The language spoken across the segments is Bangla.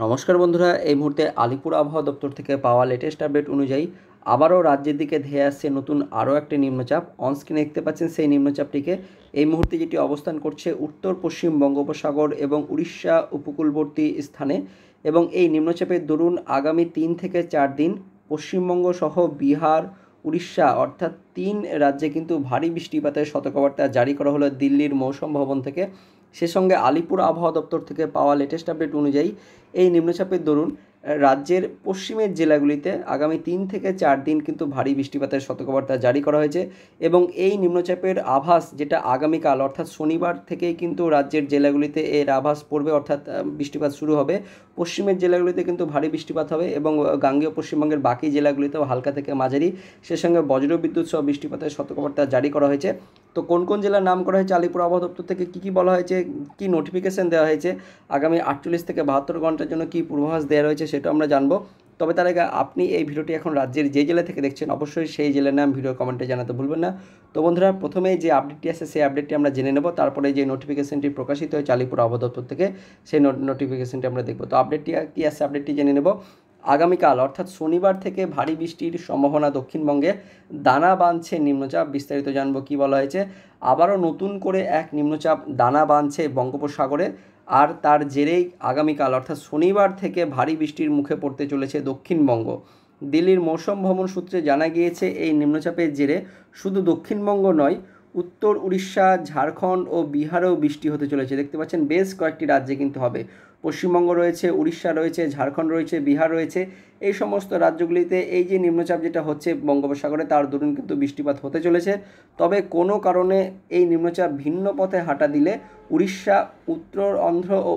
নমস্কার বন্ধুরা এই মুহূর্তে আলিপুর আবহাওয়া দপ্তর থেকে পাওয়া লেটেস্ট আপডেট অনুযায়ী আবারও রাজ্যের দিকে ধেয়ে আসছে নতুন আরও একটি নিম্নচাপ অনস্ক্রিনে দেখতে পাচ্ছেন সেই নিম্নচাপটিকে এই মুহূর্তে যেটি অবস্থান করছে উত্তর পশ্চিম বঙ্গোপসাগর এবং উড়িষ্যা উপকূলবর্তী স্থানে এবং এই নিম্নচাপের দরুন আগামী তিন থেকে চার দিন পশ্চিমবঙ্গ সহ বিহার উড়িষ্যা অর্থাৎ তিন রাজ্যে কিন্তু ভারী বৃষ্টিপাতের সতর্কবার্তা জারি করা হলো দিল্লির মৌসুম ভবন থেকে সে সঙ্গে আলিপুর আবহাওয়া দপ্তর থেকে পাওয়া লেটেস্ট আপডেট অনুযায়ী এই নিম্নচাপের দরুন রাজ্যের পশ্চিমের জেলাগুলিতে আগামী তিন থেকে চার দিন কিন্তু ভারী বৃষ্টিপাতের সতর্কবার্তা জারি করা হয়েছে এবং এই নিম্নচাপের আভাস যেটা আগামীকাল অর্থাৎ শনিবার থেকেই কিন্তু রাজ্যের জেলাগুলিতে এর আভাস পড়বে অর্থাৎ বৃষ্টিপাত শুরু হবে পশ্চিমের জেলাগুলিতে কিন্তু ভারী বৃষ্টিপাত হবে এবং গাঙ্গেয় পশ্চিমবঙ্গের বাকি জেলাগুলিতেও হালকা থেকে মাঝারি সে সঙ্গে বজ্রবিদ্যুৎ সহ বৃষ্টিপাতের সতর্কবার্তা জারি করা হয়েছে তো কোন কোন জেলার নাম করা হয়েছে আলিপুর আবহাওয়া দপ্তর থেকে কী কী বলা হয়েছে কী নোটিফিকেশান দেওয়া হয়েছে আগামী আটচল্লিশ থেকে বাহাত্তর ঘন্টার জন্য কী পূর্বাভাস দেওয়া রয়েছে সেটা আমরা জানবো তবে তার আগে আপনি এই ভিডিওটি এখন রাজ্যের যে জেলা থেকে দেখছেন অবশ্যই সেই জেলার নাম ভিডিও কমেন্টে জানাতে ভুলবেন না তো বন্ধুরা প্রথমে যে আপডেটটি আছে সেই আপডেটটি আমরা জেনে নেব তারপরে যে নোটিফিকেশনটি প্রকাশিত হয় চালিপুর আবদপ্তর থেকে সেই নোটিফিকেশানটি আমরা দেখব তো আপডেটটি কী আছে আপডেটটি জেনে নেব আগামীকাল অর্থাৎ শনিবার থেকে ভারী বৃষ্টির সম্ভাবনা দক্ষিণবঙ্গে দানা বাঁধছে নিম্নচাপ বিস্তারিত জানবো কি বলা হয়েছে আবারও নতুন করে এক নিম্নচাপ দানা বাঁধছে বঙ্গোপসাগরে আর তার জেরেই আগামীকাল অর্থাৎ শনিবার থেকে ভারী বৃষ্টির মুখে পড়তে চলেছে দক্ষিণবঙ্গ দিল্লির মৌসুম ভবন সূত্রে জানা গিয়েছে এই নিম্নচাপের জেরে শুধু দক্ষিণবঙ্গ নয় উত্তর উড়িষ্যা ঝাড়খণ্ড ও বিহারেও বৃষ্টি হতে চলেছে দেখতে পাচ্ছেন বেশ কয়েকটি রাজ্যে কিন্তু হবে পশ্চিমবঙ্গ রয়েছে উড়িষ্যা রয়েছে ঝাড়খণ্ড রয়েছে বিহার রয়েছে এই সমস্ত রাজ্যগুলিতে এই যে নিম্নচাপ যেটা হচ্ছে বঙ্গোপসাগরে তার দরুন কিন্তু বৃষ্টিপাত হতে চলেছে তবে কোনো কারণে এই নিম্নচাপ ভিন্ন পথে হাঁটা দিলে উড়িষ্যা উত্তর অন্ধ্র ও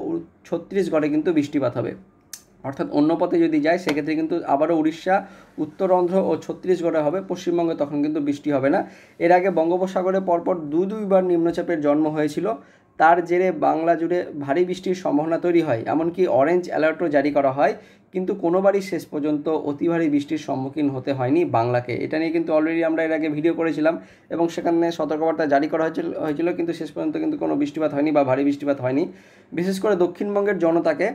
ছত্তিশগড়ে কিন্তু বৃষ্টিপাত হবে অর্থাৎ অন্য পথে যদি যায় সেক্ষেত্রে কিন্তু আবারও উড়িষ্যা উত্তর অন্ধ্র ও ছত্তিশগড়ে হবে পশ্চিমবঙ্গে তখন কিন্তু বৃষ্টি হবে না এর আগে বঙ্গোপসাগরে পরপর দু দুইবার নিম্নচাপের জন্ম হয়েছিল তার জেরে বাংলা জুড়ে ভারী বৃষ্টির সম্ভাবনা তৈরি হয় এমনকি অরেঞ্জ অ্যালার্টও জারি করা হয় কিন্তু কোনোবারই শেষ পর্যন্ত অতি ভারী বৃষ্টির সম্মুখীন হতে হয়নি বাংলাকে এটা নিয়ে কিন্তু অলরেডি আমরা এর আগে ভিডিও করেছিলাম এবং সেখানে সতর্কবার্তা জারি করা হয়েছিল হয়েছিল কিন্তু শেষ পর্যন্ত কিন্তু কোনো বৃষ্টিপাত হয়নি বা ভারী বৃষ্টিপাত হয়নি বিশেষ করে দক্ষিণবঙ্গের জনতাকে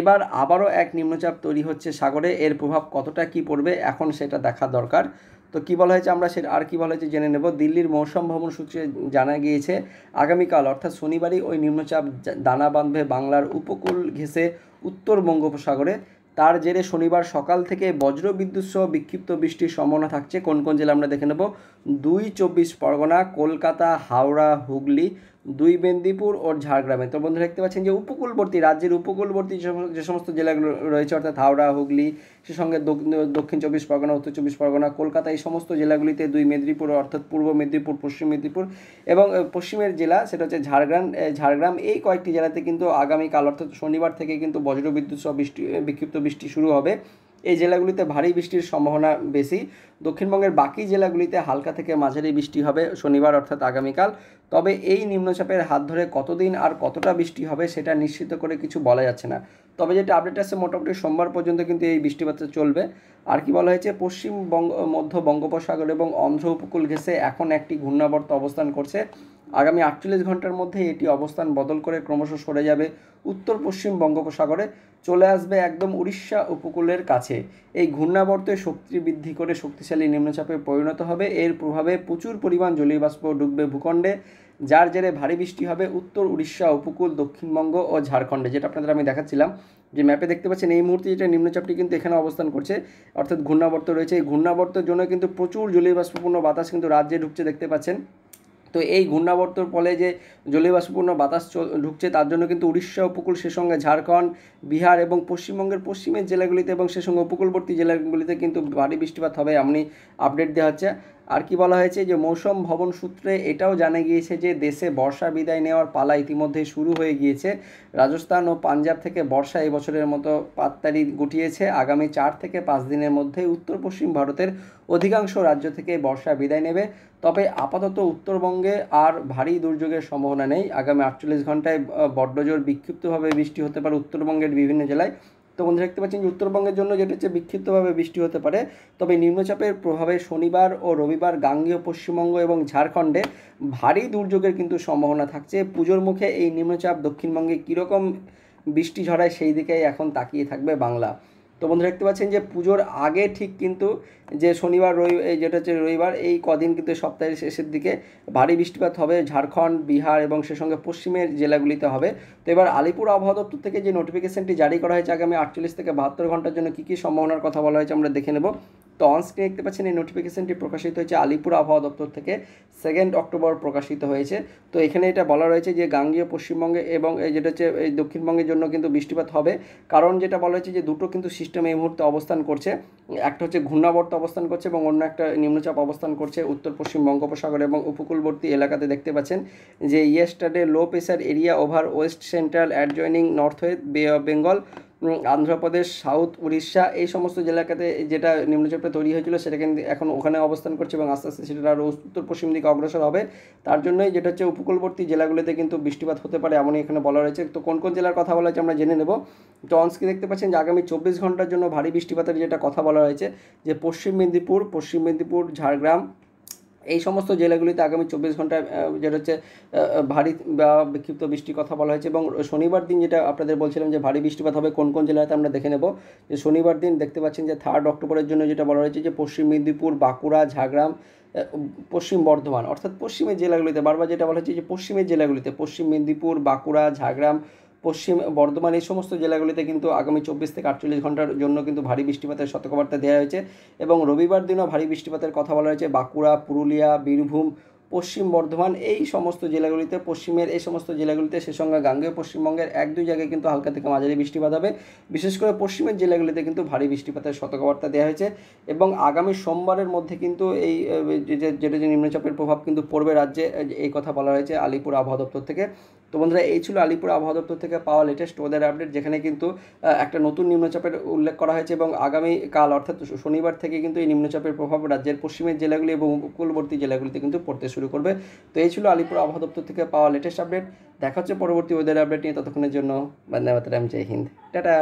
এবার আবারও এক নিম্নচাপ তৈরি হচ্ছে সাগরে এর প্রভাব কতটা কি পড়বে এখন সেটা দেখা দরকার তো কী বলা হয়েছে আমরা সে আর কী বলা হয়েছে জেনে নেব দিল্লির মৌসুম ভবন সূত্রে জানা গিয়েছে আগামীকাল অর্থাৎ শনিবারই ওই নিম্নচাপ দানা বাঁধবে বাংলার উপকূল ঘেঁষে উত্তর বঙ্গোপসাগরে তার জেরে শনিবার সকাল থেকে বজ্রবিদ্যুৎ সহ বিক্ষিপ্ত বৃষ্টির সম্ভাবনা থাকছে কোন কোন জেলা আমরা দেখে নেব দুই চব্বিশ পরগনা কলকাতা হাওড়া হুগলি দুই মেদিনীপুর ও ঝাড়গ্রামে তো বন্ধুরা দেখতে পাচ্ছেন যে উপকূলবর্তী রাজ্যের উপকূলবর্তী যে সমস্ত জেলাগুলো রয়েছে অর্থাৎ হাওড়া হুগলি সে সঙ্গে দক্ষিণ চব্বিশ পরগনা উত্তর চব্বিশ পরগনা কলকাতা এই সমস্ত জেলাগুলিতে দুই মেদিনীপুর অর্থাৎ পূর্ব মেদিনীপুর পশ্চিম মেদিনীপুর এবং পশ্চিমের জেলা সেটা হচ্ছে ঝাড়গ্রাম ঝাড়গ্রাম এই কয়েকটি জেলাতে কিন্তু আগামীকাল অর্থাৎ শনিবার থেকে কিন্তু বজ্রবিদ্যুৎ সহ বৃষ্টি বিক্ষিপ্ত বৃষ্টি শুরু হবে এই জেলাগুলিতে ভারী বৃষ্টির সম্ভাবনা বেশি দক্ষিণবঙ্গের বাকি জেলাগুলিতে হালকা থেকে মাঝারি বৃষ্টি হবে শনিবার অর্থাৎ আগামীকাল তবে এই নিম্নচাপের হাত ধরে কতদিন আর কতটা বৃষ্টি হবে সেটা নিশ্চিত করে কিছু বলা যাচ্ছে না তবে যেটা আপডেট আছে মোটামুটি সোমবার পর্যন্ত কিন্তু এই বৃষ্টিপাতটা চলবে আর কি বলা হয়েছে পশ্চিমবঙ্গ মধ্য বঙ্গোপসাগর এবং অন্ধ্র উপকূল ঘেঁষে এখন একটি ঘূর্ণাবর্ত অবস্থান করছে আগামী আটচল্লিশ ঘন্টার মধ্যে এটি অবস্থান বদল করে ক্রমশ সরে যাবে উত্তর পশ্চিম বঙ্গোপসাগরে চলে আসবে একদম উড়িষ্যা উপকূলের কাছে এই ঘূর্ণাবর্তে শক্তি বৃদ্ধি করে শক্তিশালী নিম্নচাপে পরিণত হবে এর প্রভাবে প্রচুর পরিমাণ জলীয়বাষ্প ডুববে ভূখণ্ডে যার জেরে ভারী বৃষ্টি হবে উত্তর উড়িষ্যা উপকূল দক্ষিণবঙ্গ ও ঝাড়খণ্ডে যেটা আপনাদের আমি দেখাচ্ছিলাম যে ম্যাপে দেখতে পাচ্ছেন এই মুহূর্তে যেটা নিম্নচাপটি কিন্তু এখানে অবস্থান করছে অর্থাৎ ঘূর্ণাবর্ত রয়েছে এই ঘূর্ণাবর্তের জন্য কিন্তু প্রচুর জলীয়বাষ্পপূর্ণ বাতাস কিন্তু রাজ্যে ঢুকছে দেখতে পাচ্ছেন তো এই ঘূর্ণাবর্তর ফলে যে জলীয়বাষ্পপূর্ণ বাতাস ঢুকছে তার জন্য কিন্তু উড়িষ্যা উপকূল সে সঙ্গে ঝাড়খণ্ড বিহার এবং পশ্চিমবঙ্গের পশ্চিমের জেলাগুলিতে এবং সে সঙ্গে উপকূলবর্তী জেলাগুলিতে কিন্তু ভারী বৃষ্টিপাত হবে এমনই আপডেট দেওয়া হচ্ছে আর কি বলা হয়েছে যে মৌসুম ভবন সূত্রে এটাও জানা গিয়েছে যে দেশে বর্ষা বিদায় নেওয়ার পালা ইতিমধ্যে শুরু হয়ে গিয়েছে রাজস্থান ও পাঞ্জাব থেকে বর্ষা এবছরের মতো পাত্তারি গুটিয়েছে আগামী চার থেকে পাঁচ দিনের মধ্যে উত্তর পশ্চিম ভারতের অধিকাংশ রাজ্য থেকে বর্ষা বিদায় নেবে তবে আপাতত উত্তরবঙ্গে আর ভারী দুর্যোগের সম্ভাবনা নেই আগামী আটচল্লিশ ঘন্টায় বড্ডজোর বিক্ষিপ্তভাবে বৃষ্টি হতে পারে উত্তরবঙ্গের বিভিন্ন জেলায় তো বন্ধুরা দেখতে পাচ্ছেন যে উত্তরবঙ্গের জন্য যেটা হচ্ছে বিক্ষিপ্তভাবে বৃষ্টি হতে পারে তবে নিম্নচাপের প্রভাবে শনিবার ও রবিবার গাঙ্গীয় পশ্চিমবঙ্গ এবং ঝাড়খণ্ডে ভারী দুর্যোগের কিন্তু সম্ভাবনা থাকছে পুজোর মুখে এই নিম্নচাপ দক্ষিণবঙ্গে কীরকম বৃষ্টি ঝড়ায় সেই দিকেই এখন তাকিয়ে থাকবে বাংলা তো বন্ধুরা দেখতে পাচ্ছেন যে পুজোর আগে ঠিক কিন্তু যে শনিবার রবি যেটা হচ্ছে রবিবার এই কদিন কিন্তু সপ্তাহের শেষের দিকে ভারী বৃষ্টিপাত হবে ঝাড়খণ্ড বিহার এবং সে সঙ্গে পশ্চিমের জেলাগুলিতে হবে তো এবার আলিপুর আবহাওয়া দপ্তর থেকে যে নোটিফিকেশনটি জারি করা হয়েছে আগামী আটচল্লিশ থেকে বাহাত্তর ঘন্টার জন্য কী কী সম্ভাবনার কথা বলা হয়েছে আমরা দেখে নেব তো অন স্ক্রিনে দেখতে পাচ্ছেন এই নোটিফিকেশানটি প্রকাশিত হয়েছে আলিপুর আবহাওয়া দপ্তর থেকে সেকেন্ড অক্টোবর প্রকাশিত হয়েছে তো এখানে এটা বলা রয়েছে যে গাঙ্গীয় পশ্চিমবঙ্গে এবং এই যেটা হচ্ছে এই দক্ষিণবঙ্গের জন্য কিন্তু বৃষ্টিপাত হবে কারণ যেটা বলা হয়েছে যে দুটো কিন্তু সিস্টেম এই মুহূর্তে অবস্থান করছে একটা হচ্ছে ঘূর্ণাবর্ত অবস্থান করছে এবং অন্য একটা নিম্নচাপ অবস্থান করছে উত্তর পশ্চিম বঙ্গোপসাগর এবং উপকূলবর্তী এলাকাতে দেখতে পাচ্ছেন যে yesterday low pressure area over west central adjoining north west Bay of Bengal Andhra Pradesh south Orissa এই সমস্ত জেলাকাতে যেটা নিম্নচাপটা তৈরি হয়েছিল সেটা কিন্তু এখন ওখানে অবস্থান করছে এবং আস্তে আস্তে সেটা আরও উত্তর পশ্চিম দিকে অগ্রসর হবে তার জন্যই যেটা হচ্ছে উপকূলবর্তী জেলাগুলিতে কিন্তু বৃষ্টিপাত হতে পারে এমনই এখানে বলা রয়েছে তো কোন কোন জেলার কথা বলা হয়েছে আমরা জেনে নেব তো অনস্কি দেখতে পাচ্ছেন যে আগামী চব্বিশ ঘন্টার জন্য ভারী বৃষ্টিপাতের যেটা কথা বলা হয়েছে যে পশ্চিম মেদিনীপুর পশ্চিম মেদিনীপুর ঝাড়গ্রাম এই সমস্ত জেলাগুলিতে আগামী চব্বিশ ঘন্টায় যেটা হচ্ছে ভারী বা বিক্ষিপ্ত বৃষ্টির কথা বলা হয়েছে এবং শনিবার দিন যেটা আপনাদের বলছিলাম যে ভারী বৃষ্টিপাত হবে কোন কোন জেলাতে আমরা দেখে নেব যে শনিবার দিন দেখতে পাচ্ছেন যে থার্ড অক্টোবরের জন্য যেটা বলা হয়েছে যে পশ্চিম মেদিনীপুর বাঁকুড়া ঝাড়গ্রাম পশ্চিম বর্ধমান অর্থাৎ পশ্চিমের জেলাগুলিতে বারবার যেটা বলা হচ্ছে যে পশ্চিমের জেলাগুলিতে পশ্চিম মেদিনীপুর বাঁকুড়া ঝাড়গ্রাম পশ্চিম বর্ধমান এই সমস্ত জেলাগুলিতে কিন্তু আগামী চব্বিশ থেকে আটচল্লিশ ঘন্টার জন্য কিন্তু ভারী বৃষ্টিপাতের সতর্কবার্তা দেওয়া হয়েছে এবং রবিবার দিনও ভারী বৃষ্টিপাতের কথা বলা হয়েছে বাঁকুড়া পুরুলিয়া বীরভূম পশ্চিম বর্ধমান এই সমস্ত জেলাগুলিতে পশ্চিমের এই সমস্ত জেলাগুলিতে সে সঙ্গে গাঙ্গেয় পশ্চিমবঙ্গের এক দুই জায়গায় কিন্তু হালকা থেকে মাঝারি বৃষ্টিপাত হবে বিশেষ করে পশ্চিমের জেলাগুলিতে কিন্তু ভারী বৃষ্টিপাতের সতর্কবার্তা দেওয়া হয়েছে এবং আগামী সোমবারের মধ্যে কিন্তু এই যেটা যে নিম্নচাপের প্রভাব কিন্তু পড়বে রাজ্যে এই কথা বলা হয়েছে আলিপুর আবহাওয়া দপ্তর থেকে তো বন্ধুরা এই ছিল আলিপুর আবহাওয়া দপ্তর থেকে পাওয়া লেটেস্ট ওদের আপডেট যেখানে কিন্তু একটা নতুন নিম্নচাপের উল্লেখ করা হয়েছে এবং আগামী কাল অর্থাৎ শনিবার থেকে কিন্তু এই নিম্নচাপের প্রভাব রাজ্যের পশ্চিমের জেলাগুলি এবং উপকূলবর্তী জেলাগুলিতে কিন্তু পড়তে শুরু করবে তো এই ছিল আলিপুর আবহাওয়া দপ্তর থেকে পাওয়া লেটেস্ট আপডেট দেখা হচ্ছে পরবর্তী ওদের আপডেট নিয়ে ততক্ষণের জন্য বান্দা মাতারাম জয় হিন্দ টাটা